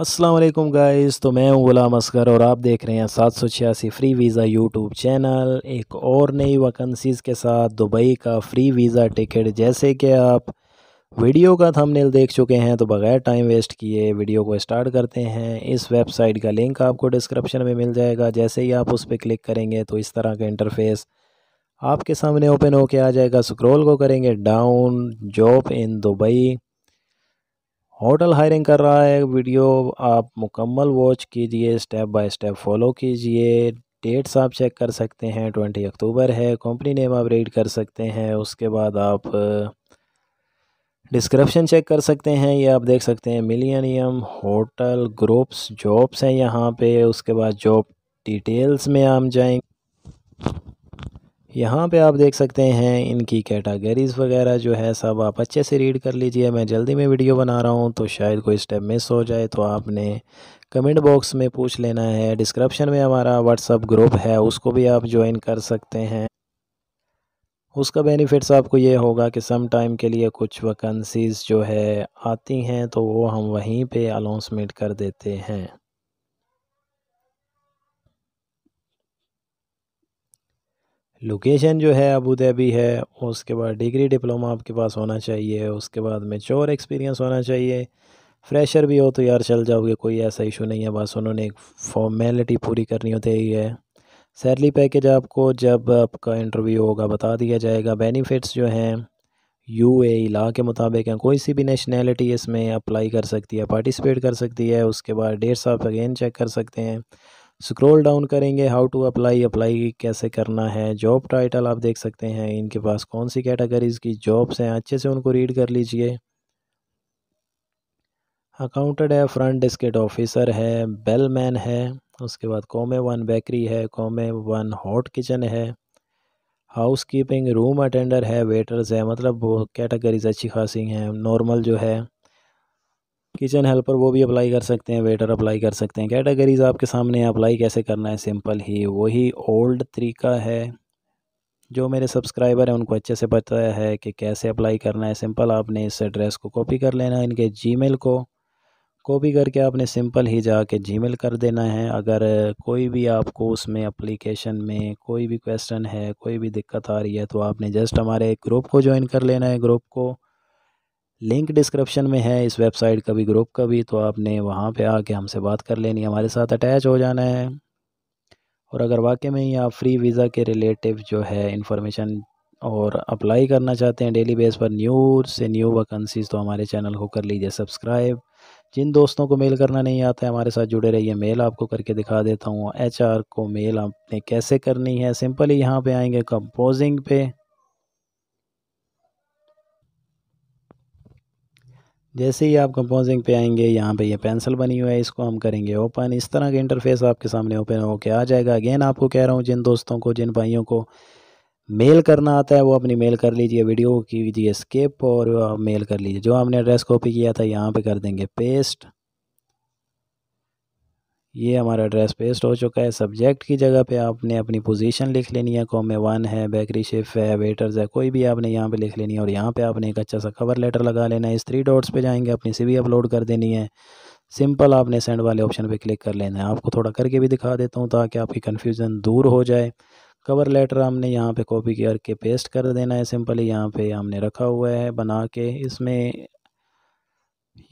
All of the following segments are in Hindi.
अस्सलाम वालेकुम गाइस तो मैं हूं गुलाम असगर और आप देख रहे हैं सात सौ छियासी फ्री वीज़ा यूट्यूब चैनल एक और नई वैकेंसीज़ के साथ दुबई का फ्री वीज़ा टिकट जैसे कि आप वीडियो का थंबनेल देख चुके हैं तो बग़ैर टाइम वेस्ट किए वीडियो को स्टार्ट करते हैं इस वेबसाइट का लिंक आपको डिस्क्रिप्शन में मिल जाएगा जैसे ही आप उस पर क्लिक करेंगे तो इस तरह का इंटरफेस आपके सामने ओपन होके आ जाएगा स्क्रॉल को करेंगे down job in Dubai hotel hiring कर रहा है वीडियो आप मुकम्मल वॉच कीजिए स्टेप बाय स्टेप फॉलो कीजिए डेट्स आप चेक कर सकते हैं ट्वेंटी अक्टूबर है कंपनी नेम आप रीड कर सकते हैं उसके बाद आप डिस्क्रिप्शन चेक कर सकते हैं ये आप देख सकते हैं मिलियनियम होटल ग्रुप्स जॉब्स हैं यहाँ पे उसके बाद जॉब डिटेल्स में हम जाएंगे यहाँ पे आप देख सकते हैं इनकी कैटागरीज़ वगैरह जो है सब आप अच्छे से रीड कर लीजिए मैं जल्दी में वीडियो बना रहा हूँ तो शायद कोई स्टेप मिस हो जाए तो आपने कमेंट बॉक्स में पूछ लेना है डिस्क्रिप्शन में हमारा व्हाट्सअप ग्रुप है उसको भी आप ज्वाइन कर सकते हैं उसका बेनिफिट्स आपको ये होगा कि सम टाइम के लिए कुछ वैकेंसीज़ जो है आती हैं तो वो हम वहीं पर अनाउंसमेंट कर देते हैं लोकेशन जो है अबू धाबी है उसके बाद डिग्री डिप्लोमा आपके पास होना चाहिए उसके बाद में चोर एक्सपीरियंस होना चाहिए फ्रेशर भी हो तो यार चल जाओगे कोई ऐसा इशू नहीं है बस उन्होंने एक फॉर्मेलिटी पूरी करनी होती है सैलरी पैकेज आपको जब आपका इंटरव्यू होगा बता दिया जाएगा बेनिफिट्स जो हैं यू ए e, ला के मुताबिक हैं कोई सी भी नेशनैलिटी इसमें अप्लाई कर सकती है पार्टिसिपेट कर सकती है उसके बाद डेट्स आप अगेन चेक कर सकते हैं स्क्रॉल डाउन करेंगे हाउ टू अप्लाई अप्लाई कैसे करना है जॉब टाइटल आप देख सकते हैं इनके पास कौन सी कैटेगरीज़ की जॉब्स हैं अच्छे से उनको रीड कर लीजिए अकाउंटेड है फ्रंट डिस्केट ऑफिसर है बेलमैन है उसके बाद कॉमे वन बेकरी है कॉमे वन हॉट किचन है हाउस कीपिंग रूम अटेंडर है वेटर्स है मतलब वो कैटेगरीज अच्छी खासी हैं नॉर्मल जो है किचन हेल्पर वो भी अप्लाई कर सकते हैं वेटर अप्लाई कर सकते हैं कैटेगरीज आपके सामने अप्लाई कैसे करना है सिंपल ही वही ओल्ड तरीका है जो मेरे सब्सक्राइबर हैं उनको अच्छे से पता है कि कैसे अप्लाई करना है सिंपल आपने इस एड्रेस को कॉपी कर लेना है इनके जीमेल को कॉपी करके आपने सिंपल ही जाके जीमेल कर देना है अगर कोई भी आपको उसमें अप्लीकेशन में कोई भी क्वेश्चन है कोई भी दिक्कत आ रही है तो आपने जस्ट हमारे ग्रुप को ज्वाइन कर लेना है ग्रुप को लिंक डिस्क्रिप्शन में है इस वेबसाइट का भी ग्रुप का भी तो आपने वहाँ पे आके हमसे बात कर लेनी हमारे साथ अटैच हो जाना है और अगर वाकई में ही आप फ्री वीज़ा के रिलेटिव जो है इन्फॉर्मेशन और अप्लाई करना चाहते हैं डेली बेस पर न्यू से न्यू वैकेंसीज तो हमारे चैनल को कर लीजिए सब्सक्राइब जिन दोस्तों को मेल करना नहीं आता है हमारे साथ जुड़े रहिए मेल आपको करके दिखा देता हूँ एचआर को मेल आपने कैसे करनी है सिंपली यहाँ पे आएंगे कंपोजिंग पे जैसे ही आप कंपोजिंग पे आएंगे यहाँ पे ये यह पेंसिल बनी हुई है इसको हम करेंगे ओपन इस तरह का इंटरफेस आपके सामने ओपन होके आ जाएगा अगेन आपको कह रहा हूँ जिन दोस्तों को जिन भाइयों को मेल करना आता है वो अपनी मेल कर लीजिए वीडियो कीजिए स्किप और मेल कर लीजिए जो हमने एड्रेस कॉपी किया था यहाँ पे कर देंगे पेस्ट ये हमारा एड्रेस पेस्ट हो चुका है सब्जेक्ट की जगह पे आपने अपनी पोजीशन लिख लेनी है कॉमे वन है बेकरी शेफ है वेटर्स है कोई भी आपने यहाँ पे लिख लेनी है और यहाँ पे आपने एक अच्छा सा कवर लेटर लगा लेना है इस थ्री डॉट्स पे जाएंगे अपनी सीवी अपलोड कर देनी है सिंपल आपने सेंड वाले ऑप्शन पर क्लिक कर लेना है आपको थोड़ा करके भी दिखा देता हूँ ताकि आपकी कन्फ्यूज़न दूर हो जाए कवर लेटर हमने यहाँ पे कॉपी करके पेस्ट कर देना है सिंपली यहाँ पर हमने रखा हुआ है बना के इसमें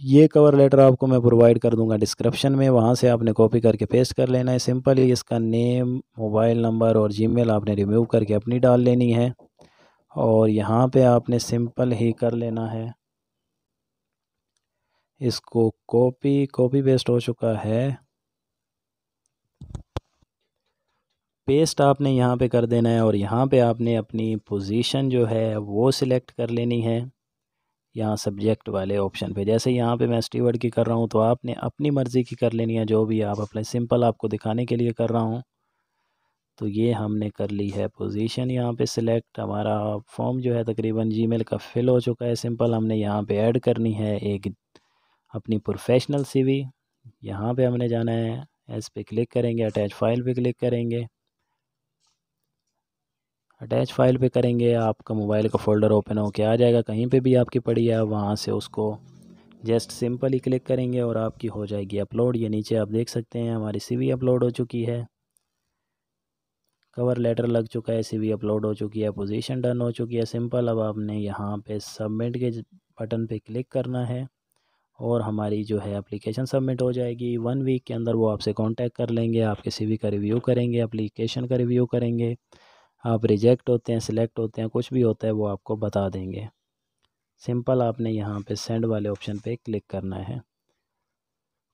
ये कवर लेटर आपको मैं प्रोवाइड कर दूंगा डिस्क्रिप्शन में वहाँ से आपने कॉपी करके पेस्ट कर लेना है सिंपल ही इसका नेम मोबाइल नंबर और जीमेल आपने रिमूव करके अपनी डाल लेनी है और यहाँ पे आपने सिंपल ही कर लेना है इसको कॉपी कॉपी पेस्ट हो चुका है पेस्ट आपने यहाँ पे कर देना है और यहाँ पे आपने अपनी पोजीशन जो है वो सिलेक्ट कर लेनी है यहाँ सब्जेक्ट वाले ऑप्शन पे जैसे यहाँ पे मैं स्टीवर्ड की कर रहा हूँ तो आपने अपनी मर्ज़ी की कर लेनी है जो भी आप अपने सिंपल आपको दिखाने के लिए कर रहा हूँ तो ये हमने कर ली है पोजीशन यहाँ पे सिलेक्ट हमारा फॉर्म जो है तकरीबन जीमेल का फिल हो चुका है सिंपल हमने यहाँ पे ऐड करनी है एक अपनी प्रोफेशनल वी यहाँ पर हमने जाना है इस पर क्लिक करेंगे अटैच फाइल पर क्लिक करेंगे अटैच फाइल पे करेंगे आपका मोबाइल का फ़ोल्डर ओपन होके आ जाएगा कहीं पे भी आपकी पड़ी है वहाँ से उसको जस्ट सिंपल ही क्लिक करेंगे और आपकी हो जाएगी अपलोड ये नीचे आप देख सकते हैं हमारी सीवी अपलोड हो चुकी है कवर लेटर लग चुका है सीवी अपलोड हो चुकी है पोजीशन डन हो चुकी है सिंपल अब आपने यहाँ पे सबमिट के बटन पे क्लिक करना है और हमारी जो है एप्लीकेशन सबमिट हो जाएगी वन वीक के अंदर वो आपसे कांटेक्ट कर लेंगे आपके सीवी का रिव्यू करेंगे एप्लीकेशन का रिव्यू करेंगे आप रिजेक्ट होते हैं सिलेक्ट होते हैं कुछ भी होता है वो आपको बता देंगे सिंपल आपने यहाँ पे सेंड वाले ऑप्शन पे क्लिक करना है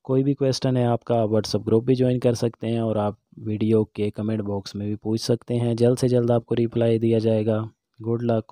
कोई भी क्वेश्चन है आपका आप व्हाट्सअप ग्रुप भी ज्वाइन कर सकते हैं और आप वीडियो के कमेंट बॉक्स में भी पूछ सकते हैं जल्द से जल्द आपको रिप्लाई दिया जाएगा गुड लक